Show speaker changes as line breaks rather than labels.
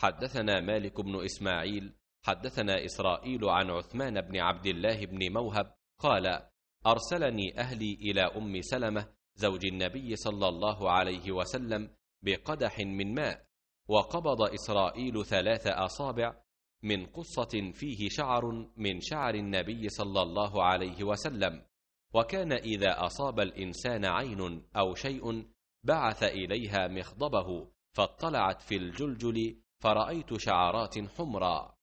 حدثنا مالك بن إسماعيل
حدثنا إسرائيل عن عثمان بن عبد الله بن موهب قال أرسلني أهلي إلى أم سلمة زوج النبي صلى الله عليه وسلم بقدح من ماء وقبض إسرائيل ثلاث أصابع من قصة فيه شعر من شعر النبي صلى الله عليه وسلم وكان إذا أصاب الإنسان عين أو شيء بعث إليها مخضبه فاطلعت في الجلجل فرأيت شعرات حمراء